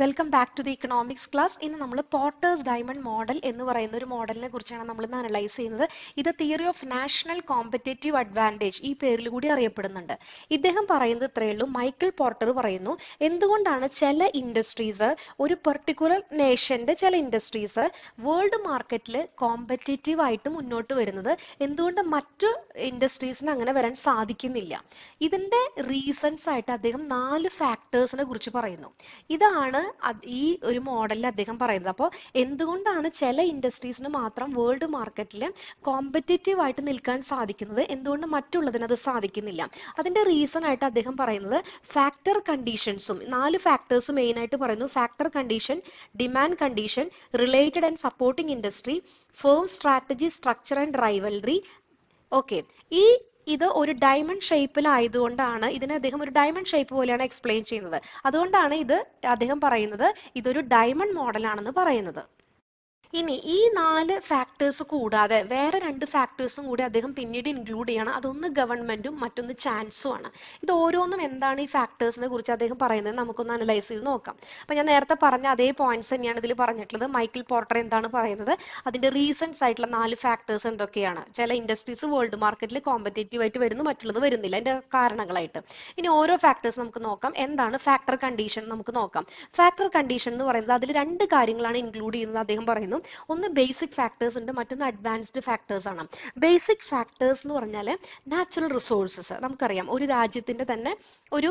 welcome back to the economics class ഇന്ന് നമ്മൾ Potter's diamond model എന്ന് പറയുന്ന ഒരു മോഡലിനെ കുറിച്ചാണ് നമ്മൾ ഇന്ന് അനലൈസ് ചെയ്യുന്നത് ഇത് theory of national competitive advantage ഈ പേരിൽ കൂടി അറിയപ്പെടുന്നുണ്ട് ഇദ്ദേഹം പറയുന്നത് ഇത്രയേ ഉള്ളൂ മൈക്കിൾ പോർട്ടർ പറയുന്നു എന്തുകൊണ്ടാണ് ചില ഇൻഡസ്ട്രീസ് ഒരു പെർട്ടിക്കുലർ നേഷന്റെ ചില ഇൻഡസ്ട്രീസ് വേൾഡ് മാർക്കറ്റിൽ കോമ്പറ്റേറ്റീവ് ആയിട്ട് മുന്നോട്ട് വരുന്നത് എന്തുകൊണ്ട് മറ്റു ഇൻഡസ്ട്രീസിന് അങ്ങനെ വരാൻ സാധിക്കുന്നില്ല ഇതിന്റെ റീസൺസ് ആയിട്ട് അദ്ദേഹം നാല് ഫാക്ടേഴ്സിനെ കുറിച്ച് പറയുന്നു ഇതാണ് ഈ ഒരു മോഡലിൽ അദ്ദേഹം പറയുന്നത് അപ്പോൾ എന്തുകൊണ്ടാണ് ചില ഇൻഡസ്ട്രീസിന് മാത്രം വേൾഡ് മാർക്കറ്റിൽ കോമ്പറ്റേറ്റീവ് ആയിട്ട് നിൽക്കാൻ സാധിക്കുന്നത് എന്തുകൊണ്ട് മറ്റുള്ളതിന് അത് സാധിക്കുന്നില്ല അതിന്റെ റീസൺ ആയിട്ട് അദ്ദേഹം പറയുന്നത് ഫാക്ടർ കണ്ടീഷൻസും നാല് ഫാക്ടേഴ്സും മെയിൻ ആയിട്ട് പറയുന്നു factor condition demand condition related and supporting industry firm strategy structure and rivalry okay ഈ ഇത് ഒരു ഡയമണ്ട് ഷേപ്പിലായതുകൊണ്ടാണ് ഇതിനെ അദ്ദേഹം ഒരു ഡയമണ്ട് ഷേപ്പ് പോലെയാണ് എക്സ്പ്ലെയിൻ ചെയ്യുന്നത് അതുകൊണ്ടാണ് ഇത് അദ്ദേഹം പറയുന്നത് ഇതൊരു ഡയമണ്ട് മോഡലാണെന്ന് പറയുന്നത് ഇനി ഈ നാല് ഫാക്ടേഴ്സ് കൂടാതെ വേറെ രണ്ട് ഫാക്ടേഴ്സും കൂടി അദ്ദേഹം പിന്നീട് ഇൻക്ലൂഡ് ചെയ്യണം അതൊന്ന് ഗവൺമെന്റും മറ്റൊന്ന് ചാൻസും ആണ് ഇത് ഓരോന്നും എന്താണ് ഈ ഫാക്ടേഴ്സിനെ കുറിച്ച് അദ്ദേഹം പറയുന്നത് നമുക്കൊന്ന് അനലൈസ് ചെയ്ത് നോക്കാം അപ്പൊ ഞാൻ നേരത്തെ പറഞ്ഞ അതേ പോയിന്റ്സ് തന്നെയാണ് ഇതിൽ പറഞ്ഞിട്ടുള്ളത് മൈക്കിൾ പോർട്ടർ എന്താണ് പറയുന്നത് അതിന്റെ റീസൻസ് ആയിട്ടുള്ള നാല് ഫാക്ടേഴ്സ് എന്തൊക്കെയാണ് ചില ഇൻഡസ്ട്രീസ് വേൾഡ് മാർക്കറ്റിൽ കോമ്പറ്റേറ്റീവ് ആയിട്ട് വരുന്നു മറ്റുള്ളത് വരുന്നില്ല അതിന്റെ കാരണങ്ങളായിട്ട് ഇനി ഓരോ ഫാക്ടേഴ്സ് നമുക്ക് നോക്കാം എന്താണ് ഫാക്ടർ കണ്ടീഷൻ നമുക്ക് നോക്കാം ഫാക്ടർ കണ്ടീഷൻ എന്ന് പറയുന്നത് അതിൽ രണ്ട് കാര്യങ്ങളാണ് ഇൻക്ലൂഡ് ചെയ്യുന്നത് അദ്ദേഹം പറയുന്നു ഒന്ന് ബേസിക് ഫാക്ടേഴ്സ് ഉണ്ട് മറ്റൊന്ന് അഡ്വാൻസ്ഡ് ഫാക്ടേഴ്സ് ആണ് ബേസിക് ഫാക്ടേഴ്സ് എന്ന് പറഞ്ഞാൽ നാച്ചുറൽ റിസോഴ്സസ് നമുക്കറിയാം ഒരു രാജ്യത്തിന്റെ തന്നെ ഒരു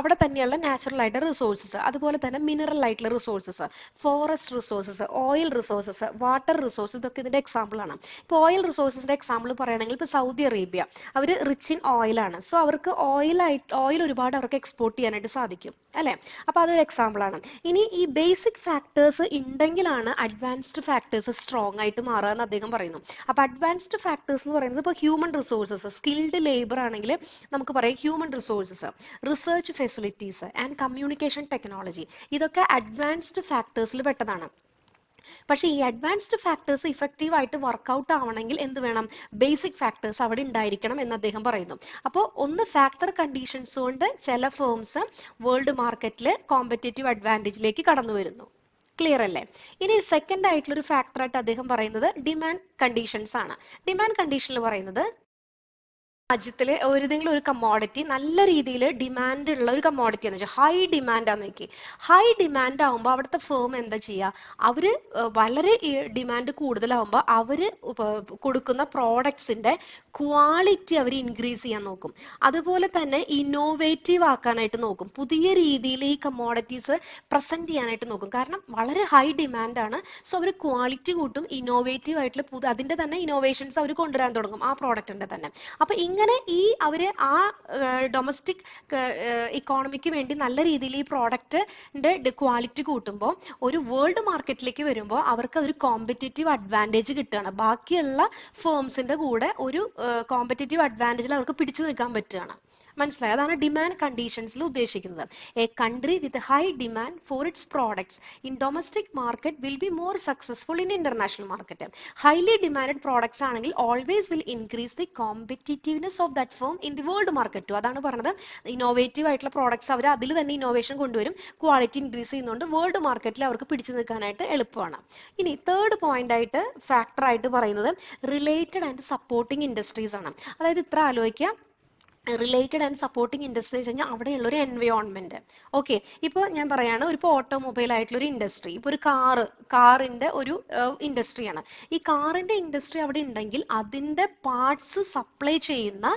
അവിടെ തന്നെയുള്ള നാച്ചുറൽ ആയിട്ട് റിസോഴ്സസ് അതുപോലെ തന്നെ മിനറൽ ആയിട്ടുള്ള resources forest resources oil resources water resources ഇതൊക്കെ ഇതിന്റെ എക്സാമ്പിൾ ആണ് ഇപ്പോൾ ഓയിൽ റിസോഴ്സസിന്റെ എക്സാമ്പിൾ പറയുകയാണെങ്കിൽ ഇപ്പോൾ സൗദി അറേബ്യ അവർ റിച്ച് ഇൻ ഓയിലാണ് സോ അവർക്ക് ഓയിൽ ആയിട്ട് ഓയിൽ ഒരുപാട് അവർക്ക് എക്സ്പോർട്ട് ചെയ്യാനായിട്ട് സാധിക്കും അല്ലെ അപ്പൊ അതൊരു എക്സാമ്പിൾ ആണ് ഇനി ഈ ബേസിക് ഫാക്ടേഴ്സ് ഉണ്ടെങ്കിലാണ് അഡ്വാൻസ്ഡ് ഫാക്ടേഴ്സ് സ്ട്രോങ് ആയിട്ട് മാറുക എന്ന് അദ്ദേഹം പറയുന്നു അപ്പൊ അഡ്വാൻസ്ഡ് ഫാക്ടേഴ്സ് എന്ന് പറയുന്നത് ഇപ്പൊ ഹ്യൂമൻ റിസോഴ്സസ് സ്കിൽഡ് ലേബർ ആണെങ്കിൽ നമുക്ക് പറയാം human resources research facilities and communication technology ഇതൊക്കെ അഡ്വാൻസ്ഡ് ഫാക്ടേഴ്സിൽ പെട്ടതാണ് പക്ഷേ ഈ അഡ്വാൻസ്ഡ് ഫാക്ടേഴ്സ് ഇഫക്റ്റീവ് ആയിട്ട് വർക്ക്ഔട്ട് ആവണമെങ്കിൽ എന്ത് വേണം ബേസിക് ഫാക്ടേഴ്സ് അവിടെ ഉണ്ടായിരിക്കണം എന്ന് അദ്ദേഹം പറയുന്നു അപ്പോൾ ഒന്ന് ഫാക്ടർ കണ്ടീഷൻസ് കൊണ്ട് ചില ഫേംസ് വേൾഡ് മാർക്കറ്റിൽ കോമ്പറ്റേറ്റീവ് അഡ്വാൻറ്റേജിലേക്ക് കടന്നു വരുന്നു ക്ലിയർ അല്ലേ ഇനി സെക്കൻഡ് ആയിട്ടുള്ള ഒരു ഫാക്ടറായിട്ട് അദ്ദേഹം പറയുന്നത് ഡിമാൻഡ് കണ്ടീഷൻസ് ആണ് ഡിമാൻഡ് കണ്ടീഷനിൽ പറയുന്നത് രാജ്യത്തിലെ ഏതെങ്കിലും ഒരു കമ്മോഡിറ്റി നല്ല രീതിയിൽ ഡിമാൻഡ് ഉള്ള ഒരു കമ്മോഡിറ്റി എന്ന് വെച്ചാൽ ഹൈ ഡിമാൻഡ് ആണെന്ന് നോക്കി ഹൈ ഡിമാൻഡ് ആകുമ്പോൾ അവിടുത്തെ ഫേം എന്താ ചെയ്യുക അവർ വളരെ ഡിമാൻഡ് കൂടുതലാവുമ്പോൾ അവര് കൊടുക്കുന്ന പ്രോഡക്ട്സിന്റെ ക്വാളിറ്റി അവർ ഇൻക്രീസ് ചെയ്യാൻ നോക്കും അതുപോലെ തന്നെ ഇന്നോവേറ്റീവ് ആക്കാനായിട്ട് നോക്കും പുതിയ രീതിയിൽ ഈ കമ്മോഡിറ്റീസ് പ്രസന്റ് ചെയ്യാനായിട്ട് നോക്കും കാരണം വളരെ ഹൈ ഡിമാൻഡ് ആണ് സോ അവർ ക്വാളിറ്റി കൂട്ടും ഇന്നോവേറ്റീവ് ആയിട്ടുള്ള അതിന്റെ തന്നെ ഇന്നോവേഷൻസ് അവർ കൊണ്ടുവരാൻ തുടങ്ങും ആ പ്രോഡക്റ്റിന്റെ തന്നെ അപ്പൊ അങ്ങനെ ഈ അവര് ആ ഡൊമസ്റ്റിക് ഇക്കോണമിക്ക് വേണ്ടി നല്ല രീതിയിൽ ഈ പ്രോഡക്റ്റിന്റെ ക്വാളിറ്റി കൂട്ടുമ്പോൾ ഒരു വേൾഡ് മാർക്കറ്റിലേക്ക് വരുമ്പോൾ അവർക്ക് അതൊരു കോമ്പറ്റേറ്റീവ് അഡ്വാൻറ്റേജ് കിട്ടുകയാണ് ബാക്കിയുള്ള ഫേംസിന്റെ കൂടെ ഒരു കോമ്പറ്റേറ്റീവ് അഡ്വാൻറ്റേജിൽ അവർക്ക് പിടിച്ചു നിൽക്കാൻ പറ്റുകയാണ് മനസ്സിലായി അതാണ് ഡിമാൻഡ് കണ്ടീഷൻസിൽ ഉദ്ദേശിക്കുന്നത് a country with high demand for its products in domestic market will be more successful in international market highly demand products ആണെങ്കിൽ always will increase the competitiveness of that firm in the world market അതാണ് പറഞ്ഞത് innovative ആയിട്ടുള്ള products അവർ അതിൽ തന്നെ innovation കൊണ്ടുവരും quality increase ചെയ്യുന്നുണ്ട് world മാർക്കറ്റിൽ അവർക്ക് പിടിച്ചു നിൽക്കാനായിട്ട് എളുപ്പമാണ് ഇനി തേർഡ് പോയിന്റ് ആയിട്ട് ഫാക്ടർ ആയിട്ട് പറയുന്നത് റിലേറ്റഡ് ആൻഡ് സപ്പോർട്ടിംഗ് ഇൻഡസ്ട്രീസ് ആണ് അതായത് ഇത്ര ആലോചിക്കുക റിലേറ്റഡ് ആൻഡ് സപ്പോർട്ടിങ് ഇൻഡസ്ട്രി എന്ന് കഴിഞ്ഞാൽ അവിടെയുള്ള ഒരു എൻവയോൺമെന്റ് ഓക്കെ ഇപ്പൊ ഞാൻ പറയാണ് ഒരു ഓട്ടോമൊബൈൽ ആയിട്ടുള്ള ഒരു ഇൻഡസ്ട്രി ഇപ്പൊ ഒരു കാറ് കാറിന്റെ ഒരു ഇൻഡസ്ട്രിയാണ് ഈ കാറിന്റെ ഇൻഡസ്ട്രി അവിടെ ഉണ്ടെങ്കിൽ അതിന്റെ പാർട്സ് സപ്ലൈ ചെയ്യുന്ന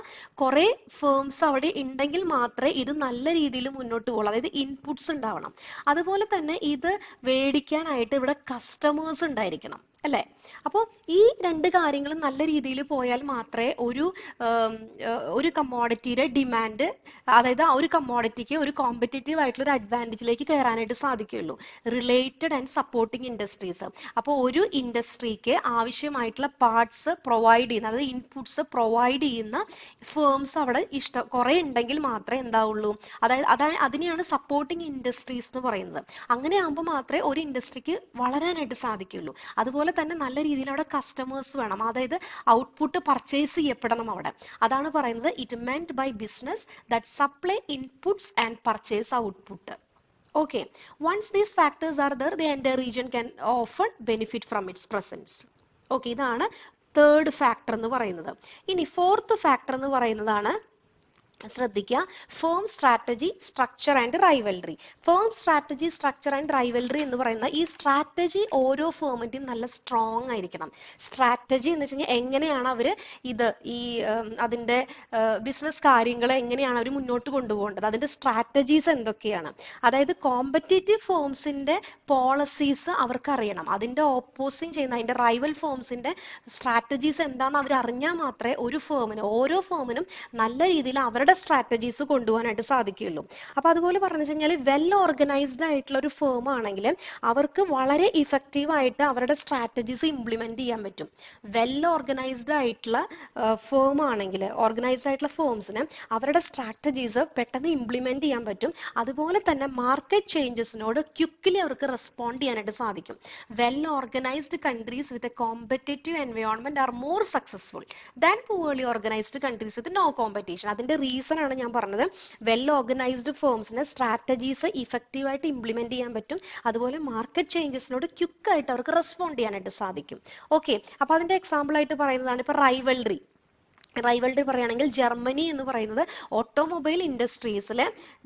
കുറേ ഫേംസ് അവിടെ ഉണ്ടെങ്കിൽ മാത്രമേ ഇത് നല്ല രീതിയിൽ മുന്നോട്ട് പോകുള്ളൂ അതായത് ഇൻപുട്സ് ഉണ്ടാവണം അതുപോലെ തന്നെ ഇത് മേടിക്കാനായിട്ട് ഇവിടെ കസ്റ്റമേഴ്സ് ഉണ്ടായിരിക്കണം അല്ലേ അപ്പോൾ ഈ രണ്ട് കാര്യങ്ങളും നല്ല രീതിയിൽ പോയാൽ മാത്രമേ ഒരു ഒരു കമ്മോഡിറ്റിയുടെ ഡിമാൻഡ് അതായത് ആ ഒരു കമ്മോഡിറ്റിക്ക് ഒരു കോമ്പറ്റേറ്റീവ് ആയിട്ടുള്ള ഒരു അഡ്വാൻറ്റേജിലേക്ക് കയറാനായിട്ട് സാധിക്കുകയുള്ളൂ റിലേറ്റഡ് ആൻഡ് സപ്പോർട്ടിങ് ഇൻഡസ്ട്രീസ് അപ്പോൾ ഒരു ഇൻഡസ്ട്രിക്ക് ആവശ്യമായിട്ടുള്ള പാർട്സ് പ്രൊവൈഡ് ചെയ്യുന്ന അതായത് ഇൻപുട്സ് പ്രൊവൈഡ് ചെയ്യുന്ന ഫേംസ് അവിടെ ഇഷ്ടം കുറേ ഉണ്ടെങ്കിൽ മാത്രമേ എന്താവുള്ളൂ അതായത് അതായത് അതിനെയാണ് സപ്പോർട്ടിങ് ഇൻഡസ്ട്രീസ് എന്ന് പറയുന്നത് അങ്ങനെ ആകുമ്പോൾ മാത്രമേ ഒരു ഇൻഡസ്ട്രിക്ക് വളരാനായിട്ട് സാധിക്കുകയുള്ളൂ അതുപോലെ അതുപോലെ തന്നെ നല്ല രീതിയിൽ അവിടെ കസ്റ്റമേഴ്സ് വേണം അതായത് ഔട്ട്പുട്ട് പർച്ചേസ് ചെയ്യപ്പെടണം അവിടെ അതാണ് പറയുന്നത് it meant by business that supply inputs and purchase output okay once these factors are there the എൻ്റെ region can often benefit from its presence okay ഇതാണ് തേർഡ് ഫാക്ടർ എന്ന് പറയുന്നത് ഇനി ഫോർത്ത് ഫാക്ടർ എന്ന് പറയുന്നതാണ് ശ്രദ്ധിക്കുക firm strategy structure and rivalry firm strategy structure and rivalry എന്ന് പറയുന്ന ഈ സ്ട്രാറ്റജി ഓരോ ഫേമിൻ്റെയും നല്ല സ്ട്രോങ് ആയിരിക്കണം സ്ട്രാറ്റജി എന്ന് വെച്ച് എങ്ങനെയാണ് അവർ ഇത് ഈ അതിൻ്റെ ബിസിനസ് കാര്യങ്ങൾ എങ്ങനെയാണ് അവർ മുന്നോട്ട് കൊണ്ടുപോകേണ്ടത് അതിൻ്റെ സ്ട്രാറ്റജീസ് എന്തൊക്കെയാണ് അതായത് കോമ്പറ്റേറ്റീവ് ഫേംസിൻ്റെ പോളിസീസ് അവർക്കറിയണം അതിൻ്റെ ഓപ്പോസിങ് ചെയ്യുന്ന അതിൻ്റെ റൈവൽ ഫേംസിൻ്റെ സ്ട്രാറ്റജീസ് എന്താണെന്ന് അവർ അറിഞ്ഞാൽ മാത്രമേ ഒരു ഫേമിന് ഓരോ ഫേമിനും നല്ല രീതിയിൽ അവരുടെ അവരുടെ സ്ട്രാറ്റജീസ് കൊണ്ടുപോകാനായിട്ട് സാധിക്കുകയുള്ളൂ അപ്പൊ അതുപോലെ പറഞ്ഞു കഴിഞ്ഞാൽ വെൽ ഓർഗനൈസ്ഡ് ആയിട്ടുള്ള ഒരു ഫേം ആണെങ്കിൽ അവർക്ക് വളരെ ഇഫക്റ്റീവ് ആയിട്ട് അവരുടെ സ്ട്രാറ്റജീസ് ഇംപ്ലിമെന്റ് ചെയ്യാൻ പറ്റും വെൽ ഓർഗനൈസ്ഡ് ആയിട്ടുള്ള ഫേം ആണെങ്കിൽ ഓർഗനൈസ്ഡ് ആയിട്ടുള്ള ഫേംസിന് അവരുടെ സ്ട്രാറ്റജീസ് പെട്ടെന്ന് ഇംപ്ലിമെന്റ് ചെയ്യാൻ പറ്റും അതുപോലെ തന്നെ മാർക്കറ്റ് ചേഞ്ചസിനോട് ക്യുക്കിലി അവർക്ക് റെസ്പോണ്ട് ചെയ്യാനായിട്ട് സാധിക്കും well organised countries with a competitive environment are more successful than poorly organised countries with no competition അതിന്റെ റീസൺ സ്ട്രാറ്റജീസ് ആണ് ഞാൻ പറഞ്ഞത് വെൽ ഓർഗനൈസ്ഡ് ഫേംസിന് സ്ട്രാറ്റജീസ് ആയിട്ട് ഇംപ്ലിമെന്റ് ചെയ്യാൻ പറ്റും അതുപോലെ മാർക്കറ്റ് ചേഞ്ചസിനോട് ആയിട്ട് അവർക്ക് റെസ്പോണ്ട് ചെയ്യാനായിട്ട് സാധിക്കും ഓക്കെ അപ്പൊ അതിന്റെ എക്സാമ്പിൾ ആയിട്ട് പറയുന്നതാണ് ഇപ്പൊ റൈവൽറി റൈവൽറി പറയുകയാണെങ്കിൽ ജർമ്മനി എന്ന് പറയുന്നത് ഓട്ടോമൊബൈൽ ഇൻഡസ്ട്രീസിൽ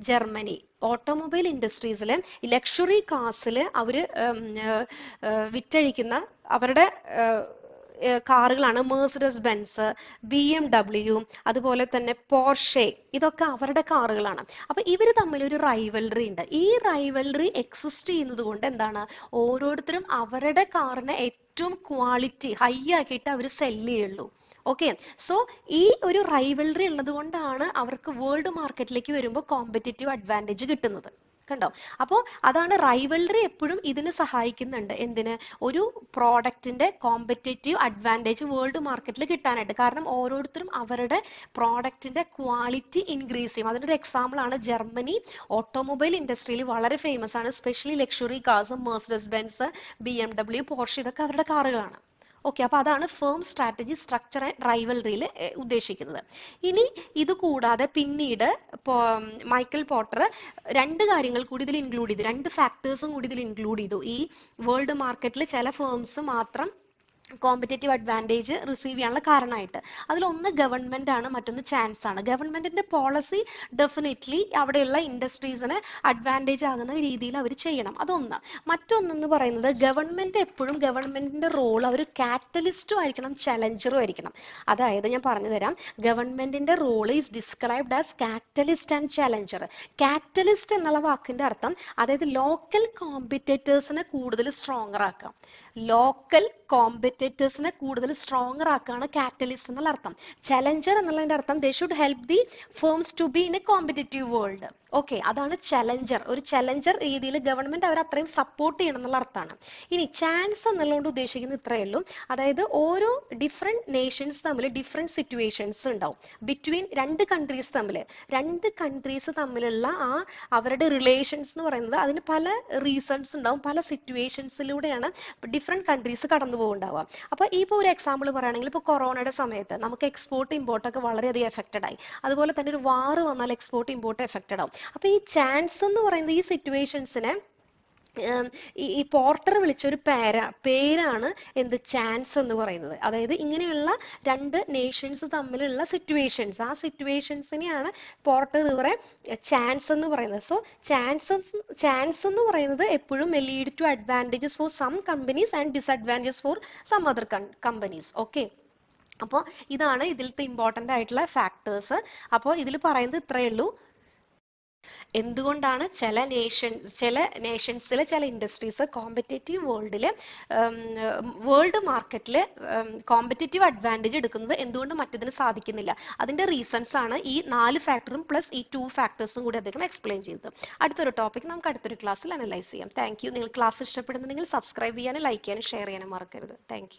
ജർമ്മനി ഓട്ടോമൊബൈൽ ഇൻഡസ്ട്രീസിൽ ലക്ഷറി കാസിൽ അവര് വിറ്റഴിക്കുന്ന അവരുടെ കാറുകളാണ് Mercedes Benz B M W അതുപോലെ തന്നെ പോർഷെ ഇതൊക്കെ അവരുടെ കാറുകളാണ് അപ്പൊ ഇവർ തമ്മിൽ ഒരു റൈവൽറി ഉണ്ട് ഈ റൈവൽറി എക്സിസ്റ്റ് ചെയ്യുന്നത് കൊണ്ട് എന്താണ് ഓരോരുത്തരും അവരുടെ കാറിനെ ഏറ്റവും ക്വാളിറ്റി ഹൈ ആക്കിയിട്ട് അവർ സെല്ല് ചെയ്യുള്ളൂ ഓക്കെ സോ ഈ ഒരു റൈവൽറി ഉള്ളത് കൊണ്ടാണ് അവർക്ക് വേൾഡ് മാർക്കറ്റിലേക്ക് വരുമ്പോൾ കോമ്പറ്റേറ്റീവ് അഡ്വാൻറ്റേജ് കിട്ടുന്നത് കണ്ടോ അപ്പോൾ അതാണ് റൈവൽറി എപ്പോഴും ഇതിന് സഹായിക്കുന്നുണ്ട് എന്തിന് ഒരു പ്രോഡക്റ്റിന്റെ കോമ്പറ്റേറ്റീവ് അഡ്വാൻറ്റേജ് വേൾഡ് മാർക്കറ്റിൽ കിട്ടാനായിട്ട് കാരണം ഓരോരുത്തരും അവരുടെ പ്രോഡക്റ്റിന്റെ ക്വാളിറ്റി ഇൻക്രീസ് ചെയ്യും അതിനൊരു എക്സാമ്പിൾ ആണ് ജർമ്മനി ഓട്ടോമൊബൈൽ ഇൻഡസ്ട്രിയിൽ വളരെ ഫേമസ് ആണ് specially luxury cars Mercedes Benz B M W Porsche ഇതൊക്കെ അവരുടെ കാറുകളാണ് ഓക്കെ അപ്പോൾ അതാണ് ഫേം സ്ട്രാറ്റജി സ്ട്രക്ചർ ആൻഡ് റൈവൽറിയിൽ ഉദ്ദേശിക്കുന്നത് ഇനി ഇത് കൂടാതെ പിന്നീട് മൈക്കൽ പോട്ടർ രണ്ട് കാര്യങ്ങൾ കൂടി ഇതിൽ ഇൻക്ലൂഡ് ചെയ്തു രണ്ട് ഫാക്ടേഴ്സും കൂടി ഇതിൽ ഇൻക്ലൂഡ് ചെയ്തു ഈ വേൾഡ് മാർക്കറ്റിൽ ചില ഫേംസ് മാത്രം കോമ്പറ്റേറ്റീവ് അഡ്വാൻറ്റേജ് റിസീവ് ചെയ്യാനുള്ള കാരണമായിട്ട് അതിലൊന്ന് ഗവൺമെൻറ് ആണ് മറ്റൊന്ന് ചാൻസ് ആണ് ഗവൺമെൻറ്റിൻ്റെ പോളിസി ഡെഫിനറ്റ്ലി അവിടെയുള്ള ഇൻഡസ്ട്രീസിന് അഡ്വാൻറ്റേജ് ആകുന്ന രീതിയിൽ അവർ ചെയ്യണം അതൊന്ന് മറ്റൊന്നെന്ന് പറയുന്നത് ഗവൺമെൻറ് എപ്പോഴും ഗവൺമെൻറ്റിൻ്റെ റോൾ അവർ കാറ്റലിസ്റ്റും ആയിരിക്കണം ചലഞ്ചറും ആയിരിക്കണം അതായത് ഞാൻ പറഞ്ഞു തരാം ഗവൺമെൻറ്റിൻ്റെ role is described as catalyst and challenger catalyst എന്നുള്ള വാക്കിൻ്റെ അർത്ഥം അതായത് ലോക്കൽ കോമ്പറ്റേറ്റേഴ്സിനെ കൂടുതൽ സ്ട്രോങ്ങർ ആക്കാം ലോക്കൽ കോമ്പറ്റേറ്റേഴ്സിനെ കൂടുതൽ സ്ട്രോങ്ങർ ആക്കുകയാണ് കാറ്റലിസ്റ്റ് എന്നുള്ള അർത്ഥം ചലഞ്ചർ എന്നുള്ളതിന്റെ അർത്ഥം they should help the firms to be in a competitive world okay അതാണ് ചലഞ്ചർ ഒരു ചലഞ്ചർ രീതിയിൽ ഗവൺമെന്റ് അവർ അത്രയും സപ്പോർട്ട് ചെയ്യണം എന്നുള്ള അർത്ഥമാണ് ഇനി ചാൻസ് എന്നുള്ളതുകൊണ്ട് ഉദ്ദേശിക്കുന്നത് ഇത്രയേ ഉള്ളൂ അതായത് ഓരോ ഡിഫറെന്റ് നേഷൻസ് തമ്മിൽ ഡിഫറെന്റ് സിറ്റുവേഷൻസ് ഉണ്ടാവും ബിറ്റ്വീൻ രണ്ട് കൺട്രീസ് തമ്മിൽ രണ്ട് കൺട്രീസ് തമ്മിലുള്ള ആ അവരുടെ റിലേഷൻസ് എന്ന് പറയുന്നത് അതിന് പല റീസൺസ് ഉണ്ടാവും പല സിറ്റുവേഷൻസിലൂടെയാണ് ഡിഫറെന്റ് കൺട്രീസ് കടന്നു പോകുന്നുണ്ടാവുക അപ്പോൾ ഇപ്പോൾ ഒരു എക്സാമ്പിൾ പറയുകയാണെങ്കിൽ ഇപ്പോൾ കൊറോണയുടെ സമയത്ത് നമുക്ക് എക്സ്പോർട്ട് ഇമ്പോർട്ടൊക്കെ വളരെയധികം എഫക്റ്റഡ് ആയി അതുപോലെ തന്നെ ഒരു വാർ വന്നാൽ എക്സ്പോർട്ട് ഇമ്പോർട്ട് എഫക്റ്റഡ് ആവും അപ്പോൾ ഈ ചാൻസ് എന്ന് പറയുന്നത് ഈ സിറ്റുവേഷൻസിനെ ഈ പോർട്ടർ വിളിച്ച ഒരു പേര പേരാണ് എന്ത് ചാൻസ് എന്ന് പറയുന്നത് അതായത് ഇങ്ങനെയുള്ള രണ്ട് നേഷൻസ് തമ്മിലുള്ള സിറ്റുവേഷൻസ് ആ സിറ്റുവേഷൻസിനെയാണ് പോർട്ടർ ഇവരെ ചാൻസ് എന്ന് പറയുന്നത് സോ ചാൻസ് ചാൻസ് എന്ന് പറയുന്നത് എപ്പോഴും lead to advantages for some companies and disadvantages for some other companies okay അപ്പോൾ ഇതാണ് ഇതിലത്തെ ഇമ്പോർട്ടൻ്റ് ആയിട്ടുള്ള ഫാക്ടേഴ്സ് അപ്പോൾ ഇതിൽ പറയുന്നത് ഇത്രയേ ഉള്ളൂ എന്തുകൊണ്ടാണ് ചില നേഷൻ ചില നേഷൻസിൽ ചില ഇൻഡസ്ട്രീസ് കോമ്പറ്റേറ്റീവ് വേൾഡിൽ വേൾഡ് മാർക്കറ്റിൽ കോമ്പറ്റേറ്റീവ് അഡ്വാൻറ്റേജ് എടുക്കുന്നത് എന്തുകൊണ്ട് മറ്റതിന് സാധിക്കുന്നില്ല അതിൻ്റെ റീസൺസ് ആണ് ഈ നാല് ഫാക്ടറും പ്ലസ് ഈ ടു ഫാക്ടേഴ്സും കൂടി അദ്ദേഹം എക്സ്പ്ലെയിൻ ചെയ്തത് അടുത്തൊരു ടോപ്പിക് നമുക്ക് അടുത്തൊരു ക്ലാസ്സിൽ അനലൈസ് ചെയ്യാം താങ്ക് യു നിങ്ങൾ ക്ലാസ് ഇഷ്ടപ്പെടുന്നുണ്ടെങ്കിൽ സബ്സ്ക്രൈബ് ചെയ്യാനും ലൈക്ക് ചെയ്യാനും ഷെയർ ചെയ്യാനും മറക്കരുത് താങ്ക്